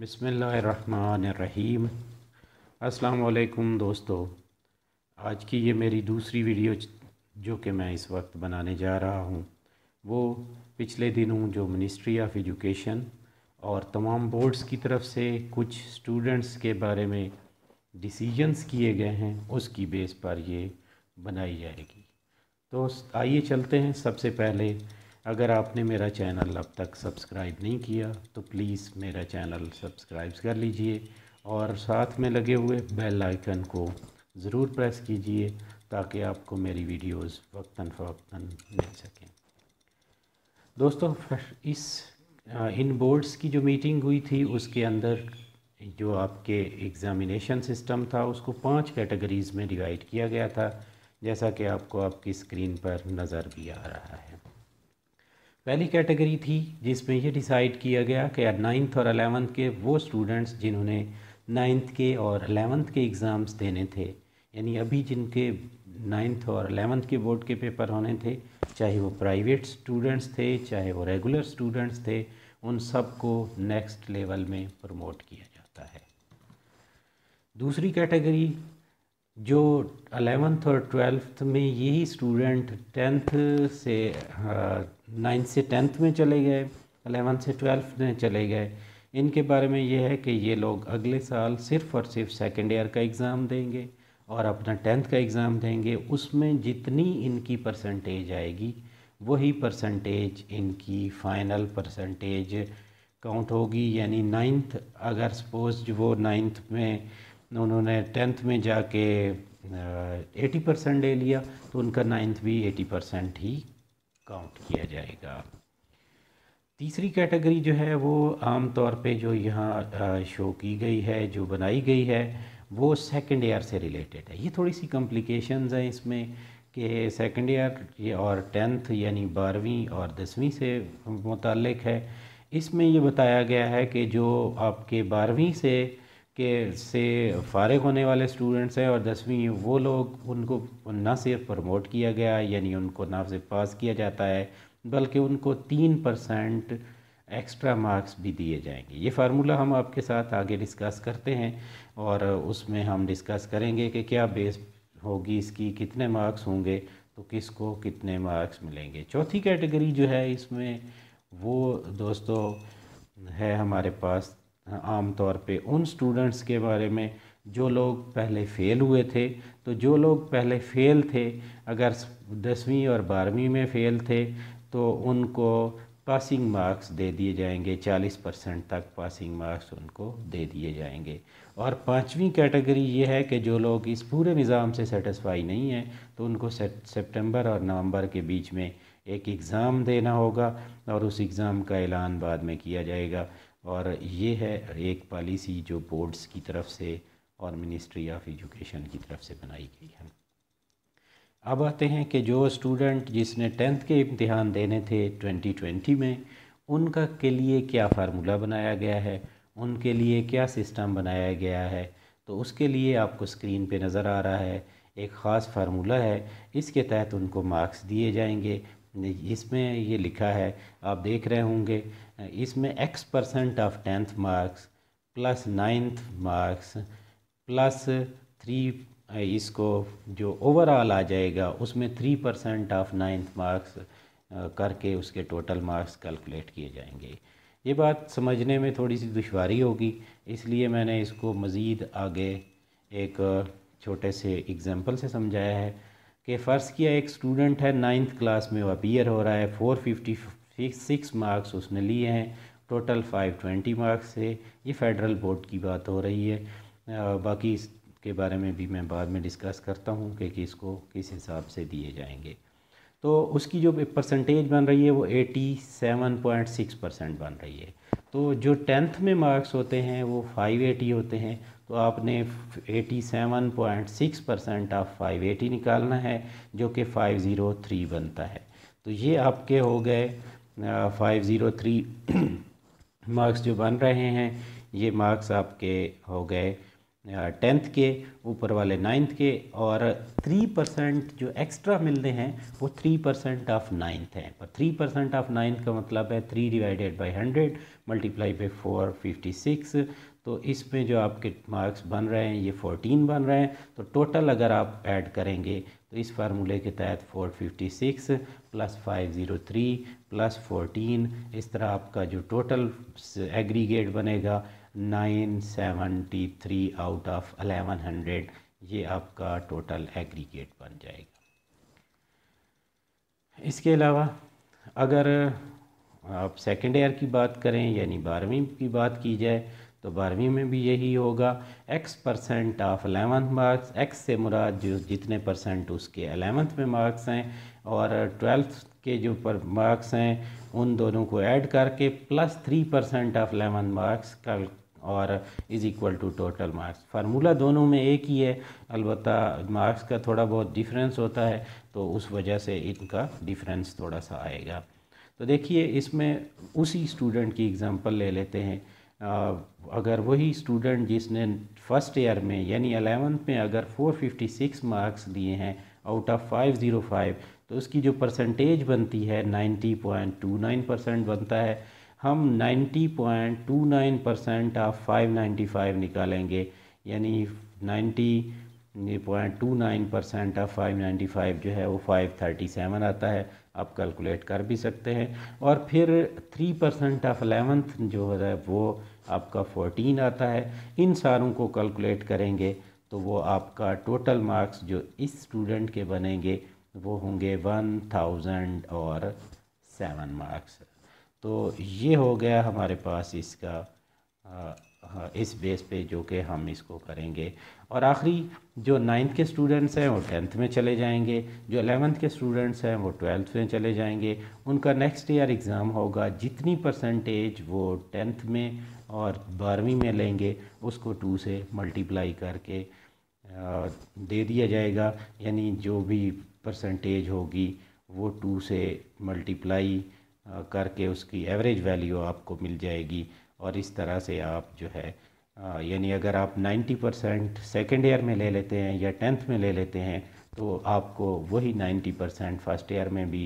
बिसमीम अल्लाम दोस्तों आज की ये मेरी दूसरी वीडियो जो कि मैं इस वक्त बनाने जा रहा हूँ वो पिछले दिनों जो मिनिस्ट्री ऑफ एजुकेशन और तमाम बोर्ड्स की तरफ से कुछ स्टूडेंट्स के बारे में डिसीजंस किए गए हैं उसकी बेस पर ये बनाई जाएगी तो आइए चलते हैं सबसे पहले अगर आपने मेरा चैनल अब तक सब्सक्राइब नहीं किया तो प्लीज़ मेरा चैनल सब्सक्राइब कर लीजिए और साथ में लगे हुए बेल आइकन को ज़रूर प्रेस कीजिए ताकि आपको मेरी वीडियोस वक्ता फ़वक्ता मिल सकें दोस्तों इस इन बोर्ड्स की जो मीटिंग हुई थी उसके अंदर जो आपके एग्ज़ामिनेशन सिस्टम था उसको पांच कैटेगरीज़ में डिवाइड किया गया था जैसा कि आपको आपकी स्क्रीन पर नज़र भी आ रहा है पहली कैटेगरी थी जिसमें ये डिसाइड किया गया कि नाइन्थ और अलेवंथ के वो स्टूडेंट्स जिन्होंने नाइन्थ के और अलेवंथ के एग्ज़ाम्स देने थे यानी अभी जिनके नाइन्थ और अलेवंथ के बोर्ड के पेपर होने थे चाहे वो प्राइवेट स्टूडेंट्स थे चाहे वो रेगुलर स्टूडेंट्स थे उन सब को नेक्स्ट लेवल में प्रमोट किया जाता है दूसरी कैटेगरी जो अलेवन्थ और ट्वेल्थ में यही स्टूडेंट टेंथ से हाँ, नाइन्थ से टेंथ में चले गए अलेवन से ट्वेल्थ में चले गए इनके बारे में यह है कि ये लोग अगले साल सिर्फ और सिर्फ सेकेंड ईयर का एग्ज़ाम देंगे और अपना टेंथ का एग्ज़ाम देंगे उसमें जितनी इनकी परसेंटेज आएगी वही परसेंटेज इनकी फ़ाइनल परसेंटेज काउंट होगी यानी नाइन्थ अगर सपोज वो नाइन्थ में उन्होंने टेंथ में जाके एटी परसेंट ले लिया तो उनका नाइन्थ भी एटी परसेंट ही काउंट किया जाएगा तीसरी कैटेगरी जो है वो आम तौर पे जो यहाँ शो की गई है जो बनाई गई है वो सेकंड ईयर से रिलेटेड है ये थोड़ी सी कॉम्प्लिकेशंस हैं इसमें कि सेकंड ईयर और टेंथ यानी बारहवीं और दसवीं से मुतलक है इसमें ये बताया गया है कि जो आपके बारहवीं से के से फ़ारग होने वाले स्टूडेंट्स हैं और दसवीं वो लोग उनको ना सिर्फ प्रमोट किया गया यानी उनको ना सिर्फ पास किया जाता है बल्कि उनको तीन परसेंट एक्स्ट्रा मार्क्स भी दिए जाएंगे ये फार्मूला हम आपके साथ आगे डिस्कस करते हैं और उसमें हम डिस्कस करेंगे कि क्या बेस होगी इसकी कितने मार्क्स होंगे तो किसको कितने मार्क्स मिलेंगे चौथी कैटेगरी जो है इसमें वो दोस्तों है हमारे पास तौर पे उन स्टूडेंट्स के बारे में जो लोग पहले फ़ेल हुए थे तो जो लोग पहले फ़ेल थे अगर दसवीं और बारहवीं में फ़ेल थे तो उनको पासिंग मार्क्स दे दिए जाएंगे 40 परसेंट तक पासिंग मार्क्स उनको दे दिए जाएंगे और पांचवी कैटेगरी ये है कि जो लोग इस पूरे निज़ाम से सेटिस्फाई नहीं हैं तो उनको सितंबर और नवंबर के बीच में एक एग्ज़ाम देना होगा और उस एग्ज़ाम का ऐलान बाद में किया जाएगा और ये है एक पॉलिसी जो बोर्ड्स की तरफ से और मिनिस्ट्री ऑफ एजुकेशन की तरफ से बनाई गई है अब आते हैं कि जो स्टूडेंट जिसने टेंथ के इम्तहान देने थे 2020 में उनका के लिए क्या फार्मूला बनाया गया है उनके लिए क्या सिस्टम बनाया गया है तो उसके लिए आपको स्क्रीन पे नज़र आ रहा है एक ख़ास फार्मूला है इसके तहत उनको मार्क्स दिए जाएंगे इसमें ये लिखा है आप देख रहे होंगे इसमें X percent of tenth marks plus ninth marks plus three इसको जो ओवरऑल आ जाएगा उसमें three percent of ninth marks करके उसके टोटल मार्क्स कैलकुलेट किए जाएंगे ये बात समझने में थोड़ी सी दुशारी होगी इसलिए मैंने इसको मज़ीद आगे एक छोटे से एग्ज़ाम्पल से समझाया है कि फ़र्ज़ किया एक स्टूडेंट है नाइन्थ क्लास में वो अपीयर हो रहा है फोर फिफ्टी सिक्स मार्क्स उसने लिए हैं टोटल फाइव ट्वेंटी मार्क्स है ये फेडरल बोर्ड की बात हो रही है बाकी इसके बारे में भी मैं बाद में डिस्कस करता हूँ कि किसको किस हिसाब से दिए जाएंगे तो उसकी जो परसेंटेज बन रही है वो eighty seven point six percent बन रही है तो जो टेंथ में मार्क्स होते हैं वो फाइव एटी होते हैं तो आपने 87.6 परसेंट ऑफ 580 निकालना है जो कि 503 बनता है तो ये आपके हो गए 503 मार्क्स जो बन रहे हैं ये मार्क्स आपके हो गए टेंथ के ऊपर वाले नाइन्थ के और थ्री परसेंट जो एक्स्ट्रा मिलते हैं वो थ्री परसेंट ऑफ नाइन्थ हैं पर थ्री परसेंट ऑफ नाइन्थ का मतलब है three divided by hundred multiply by four fifty six तो इसमें जो आपके मार्क्स बन रहे हैं ये 14 बन रहे हैं तो टोटल अगर आप ऐड करेंगे तो इस फार्मूले के तहत 456 प्लस 503 प्लस 14 इस तरह आपका जो टोटल एग्रीगेट बनेगा 973 आउट ऑफ 1100 ये आपका टोटल एग्रीगेट बन जाएगा इसके अलावा अगर आप सेकेंड ईयर की बात करें यानी बारहवीं की बात की जाए तो बारहवीं में भी यही होगा X percent of eleventh marks X से मुराद जो जितने परसेंट उसके अलेवंथ में मार्क्स हैं और ट्वेल्थ के जो पर मार्क्स हैं उन दोनों को ऐड करके plus three percent of eleventh marks का और is equal to total marks formula दोनों में एक ही है अलबत् मार्क्स का थोड़ा बहुत डिफरेंस होता है तो उस वजह से इनका डिफरेंस थोड़ा सा आएगा तो देखिए इसमें उसी स्टूडेंट की एग्ज़ाम्पल ले लेते हैं अगर वही स्टूडेंट जिसने फर्स्ट ईयर में यानी अलेवंथ में अगर 456 मार्क्स लिए हैं आउट ऑफ 505 तो उसकी जो परसेंटेज बनती है 90.29 परसेंट बनता है हम 90.29 परसेंट ऑफ 595 निकालेंगे यानी 90.29 परसेंट ऑफ 595 जो है वो 537 आता है आप कैलकुलेट कर भी सकते हैं और फिर थ्री परसेंट ऑफ अलेवेंथ जो है वो आपका फोर्टीन आता है इन सारों को कैलकुलेट करेंगे तो वो आपका टोटल मार्क्स जो इस स्टूडेंट के बनेंगे वो होंगे वन थाउजेंड और सेवन मार्क्स तो ये हो गया हमारे पास इसका हाँ, इस बेस पे जो कि हम इसको करेंगे और आखिरी जो नाइन्थ के स्टूडेंट्स हैं वो टेंथ में चले जाएंगे जो अलेवेंथ के स्टूडेंट्स हैं वो ट्वेल्थ में चले जाएंगे उनका नेक्स्ट ईयर एग्ज़ाम होगा जितनी परसेंटेज वो टेंथ में और बारहवीं में लेंगे उसको टू से मल्टीप्लाई करके दे दिया जाएगा यानी जो भी परसेंटेज होगी वो टू से मल्टीप्लाई करके उसकी एवरेज वैल्यू आपको मिल जाएगी और इस तरह से आप जो है यानी अगर आप 90 परसेंट सेकेंड ईयर में ले लेते हैं या टेंथ में ले लेते हैं तो आपको वही 90 परसेंट फर्स्ट ईयर में भी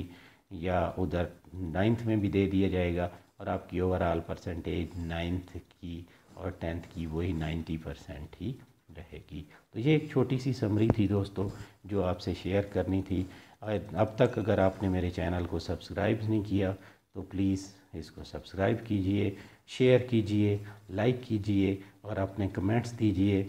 या उधर नाइन्थ में भी दे दिया जाएगा और आपकी ओवरऑल परसेंटेज नाइन्थ की और टेंथ की वही 90 परसेंट ही रहेगी तो ये एक छोटी सी समरी थी दोस्तों जो आपसे शेयर करनी थी अब तक अगर आपने मेरे चैनल को सब्सक्राइब नहीं किया तो प्लीज़ इसको सब्सक्राइब कीजिए शेयर कीजिए लाइक कीजिए और अपने कमेंट्स दीजिए